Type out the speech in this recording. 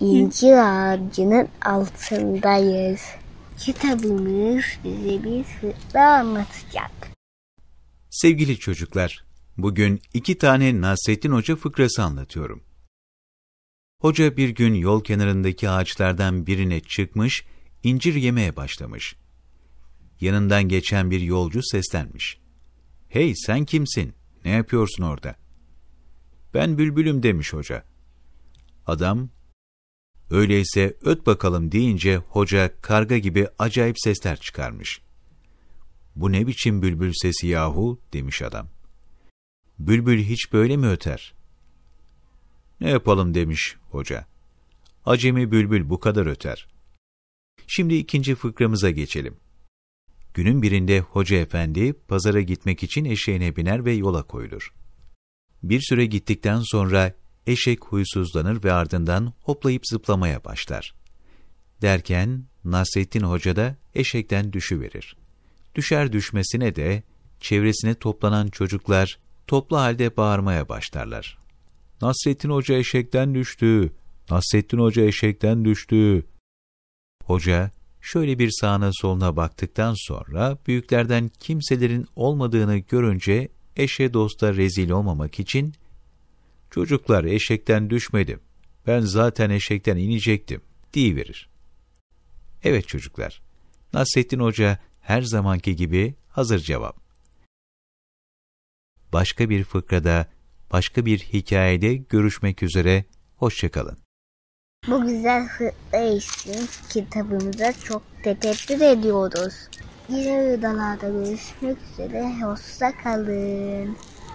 İncir ağacının altındayız. Kitabımız bize bir sırrı anlatacak. Sevgili çocuklar, bugün iki tane Nasrettin Hoca fıkrası anlatıyorum. Hoca bir gün yol kenarındaki ağaçlardan birine çıkmış, incir yemeye başlamış. Yanından geçen bir yolcu seslenmiş. Hey sen kimsin? Ne yapıyorsun orada? Ben bülbülüm demiş hoca. Adam Öyleyse öt bakalım deyince hoca karga gibi acayip sesler çıkarmış. Bu ne biçim bülbül sesi yahu demiş adam. Bülbül hiç böyle mi öter? Ne yapalım demiş hoca. Acemi bülbül bu kadar öter. Şimdi ikinci fıkramıza geçelim. Günün birinde hoca efendi pazara gitmek için eşeğine biner ve yola koyulur. Bir süre gittikten sonra eşek huysuzlanır ve ardından hoplayıp zıplamaya başlar. Derken Nasrettin Hoca da eşekten düşüverir. Düşer düşmesine de çevresine toplanan çocuklar toplu halde bağırmaya başlarlar. Nasrettin Hoca eşekten düştü, Nasrettin Hoca eşekten düştü. Hoca şöyle bir sağına soluna baktıktan sonra büyüklerden kimselerin olmadığını görünce eşe dosta rezil olmamak için Çocuklar eşekten düşmedim. Ben zaten eşekten inecektim verir. Evet çocuklar. Nasrettin Hoca her zamanki gibi hazır cevap. Başka bir fıkrada, başka bir hikayede görüşmek üzere. Hoşçakalın. Bu güzel hıtta için kitabımıza çok teşekkür ediyoruz. Yine Rıdalarda görüşmek üzere. Hoşçakalın. kalın.